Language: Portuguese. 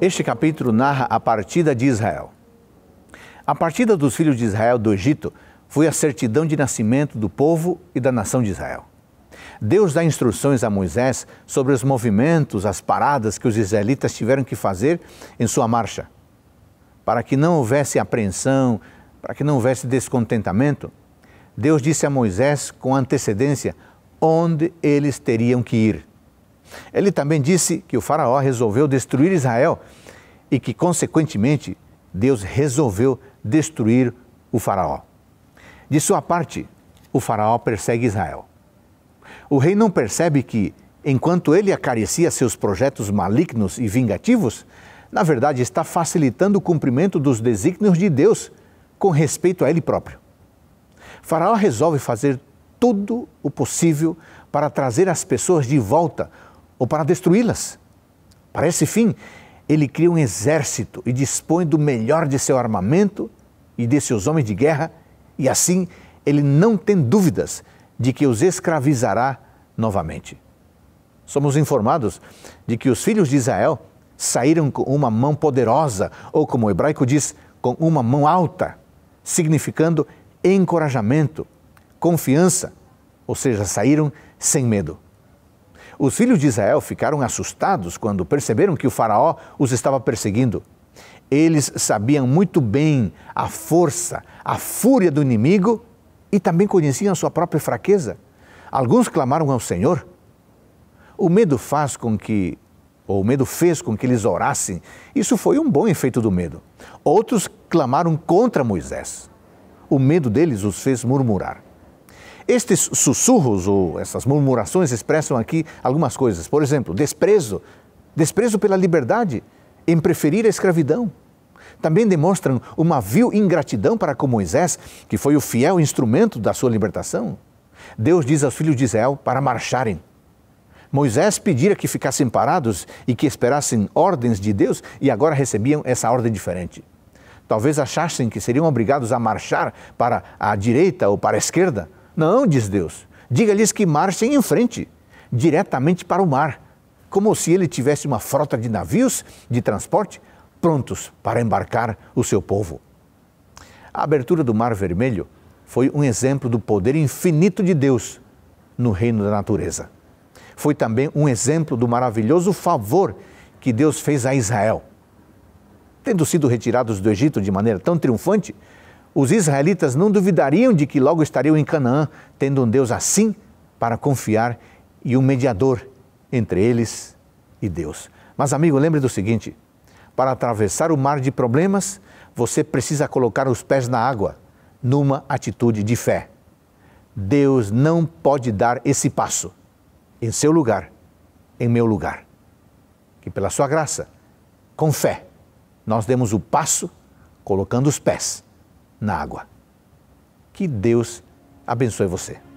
Este capítulo narra a partida de Israel. A partida dos filhos de Israel do Egito foi a certidão de nascimento do povo e da nação de Israel. Deus dá instruções a Moisés sobre os movimentos, as paradas que os israelitas tiveram que fazer em sua marcha. Para que não houvesse apreensão, para que não houvesse descontentamento, Deus disse a Moisés com antecedência onde eles teriam que ir. Ele também disse que o Faraó resolveu destruir Israel e que, consequentemente, Deus resolveu destruir o Faraó. De sua parte, o Faraó persegue Israel. O rei não percebe que, enquanto ele acaricia seus projetos malignos e vingativos, na verdade está facilitando o cumprimento dos desígnios de Deus com respeito a ele próprio. Faraó resolve fazer tudo o possível para trazer as pessoas de volta ou para destruí-las. Para esse fim, ele cria um exército e dispõe do melhor de seu armamento e de seus homens de guerra, e assim ele não tem dúvidas de que os escravizará novamente. Somos informados de que os filhos de Israel saíram com uma mão poderosa, ou como o hebraico diz, com uma mão alta, significando encorajamento, confiança, ou seja, saíram sem medo. Os filhos de Israel ficaram assustados quando perceberam que o Faraó os estava perseguindo. Eles sabiam muito bem a força, a fúria do inimigo e também conheciam sua própria fraqueza. Alguns clamaram ao Senhor. O medo faz com que, ou o medo fez com que eles orassem. Isso foi um bom efeito do medo. Outros clamaram contra Moisés. O medo deles os fez murmurar. Estes sussurros ou essas murmurações expressam aqui algumas coisas. Por exemplo, desprezo, desprezo pela liberdade em preferir a escravidão. Também demonstram uma vil ingratidão para com Moisés, que foi o fiel instrumento da sua libertação. Deus diz aos filhos de Israel para marcharem. Moisés pedira que ficassem parados e que esperassem ordens de Deus e agora recebiam essa ordem diferente. Talvez achassem que seriam obrigados a marchar para a direita ou para a esquerda, não, diz Deus, diga-lhes que marchem em frente, diretamente para o mar, como se ele tivesse uma frota de navios de transporte prontos para embarcar o seu povo. A abertura do Mar Vermelho foi um exemplo do poder infinito de Deus no reino da natureza. Foi também um exemplo do maravilhoso favor que Deus fez a Israel. Tendo sido retirados do Egito de maneira tão triunfante, os israelitas não duvidariam de que logo estariam em Canaã, tendo um Deus assim para confiar e um mediador entre eles e Deus. Mas, amigo, lembre do seguinte: para atravessar o mar de problemas, você precisa colocar os pés na água, numa atitude de fé. Deus não pode dar esse passo em seu lugar, em meu lugar. Que pela sua graça, com fé, nós demos o passo colocando os pés na água. Que Deus abençoe você.